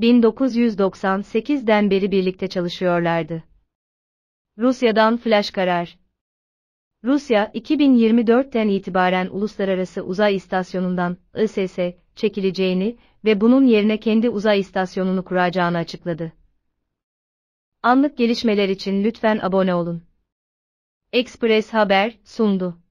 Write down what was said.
1998'den beri birlikte çalışıyorlardı. Rusya'dan flash karar. Rusya, 2024'ten itibaren Uluslararası Uzay İstasyonu'ndan ISS çekileceğini ve bunun yerine kendi uzay istasyonunu kuracağını açıkladı. Anlık gelişmeler için lütfen abone olun. Express Haber sundu.